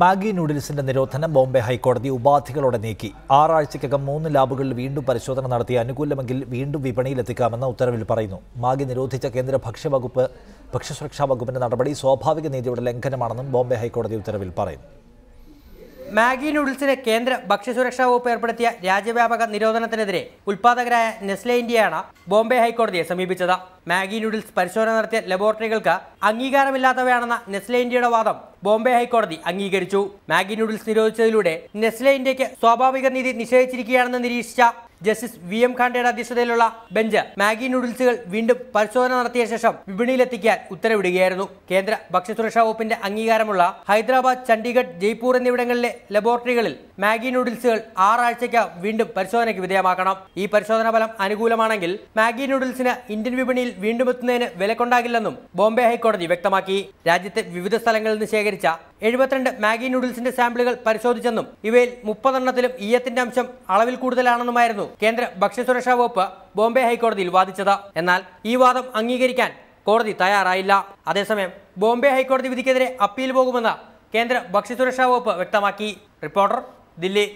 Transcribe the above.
Maggi നൂഡിൽസിന്റെ നിരോധനം ബോംബെ ഹൈക്കോടതി ഉപാധികളോടെ നീക്കി ആറാഴ്ചയ്ക്കകം മൂന്ന് ലാബുകളിൽ വീണ്ടും പരിശോധന നടത്തി അനുകൂലമെങ്കിൽ വീണ്ടും വിപണിയിലെത്തിക്കാമെന്ന ഉത്തരവിൽ പറയുന്നു മാഗി നിരോധിച്ച കേന്ദ്ര ഭക്ഷ്യവകുപ്പ് ഭക്ഷ്യസുരക്ഷാ വകുപ്പിന്റെ നടപടി സ്വാഭാവിക നീതിയുടെ ലംഘനമാണെന്നും ബോംബെ ഹൈക്കോടതി ഉത്തരവിൽ പറയുന്നു മാഗി നൂഡിൽസിന് കേന്ദ്ര ഭക്ഷ്യസുരക്ഷാ വകുപ്പ് ഏർപ്പെടുത്തിയ രാജ്യവ്യാപക നിരോധനത്തിനെതിരെ ഉൽപാദകരായ നെസ്ലെ ഇന്ത്യയാണ് ബോംബെ ഹൈക്കോടതിയെ സമീപിച്ചത് മാഗി നൂഡിൽസ് പരിശോധന നടത്തിയ ലബോറട്ടറികൾക്ക് അംഗീകാരമില്ലാത്തവയാണെന്ന നെസ്ലെ ഇന്ത്യയുടെ വാദം ബോംബെ ഹൈക്കോടതി അംഗീകരിച്ചു മാഗി നൂഡിൽസ് നിരോധിച്ചതിലൂടെ നെസ്ലെ ഇന്ത്യക്ക് സ്വാഭാവിക നീതി നിഷേധിച്ചിരിക്കുകയാണെന്ന് നിരീക്ഷിച്ച ജസ്റ്റിസ് വി എം ഖാണ്ടയുടെ അധ്യക്ഷതയിലുള്ള ബെഞ്ച് മാഗി നൂഡിൽസുകൾ വീണ്ടും പരിശോധന നടത്തിയ ശേഷം വിപണിയിലെത്തിക്കാൻ ഉത്തരവിടുകയായിരുന്നു കേന്ദ്ര ഭക്ഷ്യസുരക്ഷാ വകുപ്പിന്റെ അംഗീകാരമുള്ള ഹൈദരാബാദ് ചണ്ഡീഗഡ് ജയ്പൂർ എന്നിവിടങ്ങളിലെ ലബോറട്ടറികളിൽ മാഗി നൂഡിൽസുകൾ ആറാഴ്ചയ്ക്ക് വീണ്ടും പരിശോധനയ്ക്ക് വിധേയമാക്കണം ഈ പരിശോധനാ ഫലം അനുകൂലമാണെങ്കിൽ മാഗി നൂഡിൽസിന് ഇന്ത്യൻ വിപണിയിൽ വീണ്ടും എത്തുന്നതിന് വിലക്കൊണ്ടാകില്ലെന്നും ബോംബെ ഹൈക്കോടതി വ്യക്തമാക്കി രാജ്യത്തെ വിവിധ സ്ഥലങ്ങളിൽ നിന്ന് ശേഖരിച്ച എഴുപത്തിരണ്ട് മാഗി നൂഡിൽസിന്റെ സാമ്പിളുകൾ പരിശോധിച്ചെന്നും ഇവയിൽ മുപ്പതെണ്ണത്തിലും ഈയത്തിന്റെ അംശം അളവിൽ കൂടുതലാണെന്നുമായിരുന്നു കേന്ദ്ര ഭക്ഷ്യസുരക്ഷാ വകുപ്പ് ബോംബെ ഹൈക്കോടതിയിൽ വാദിച്ചത് എന്നാൽ ഈ വാദം അംഗീകരിക്കാൻ കോടതി തയ്യാറായില്ല അതേസമയം ബോംബെ ഹൈക്കോടതി വിധിക്കെതിരെ അപ്പീൽ പോകുമെന്ന് കേന്ദ്ര ഭക്ഷ്യസുരക്ഷാ വകുപ്പ് വ്യക്തമാക്കി റിപ്പോർട്ടർ ദില്ലി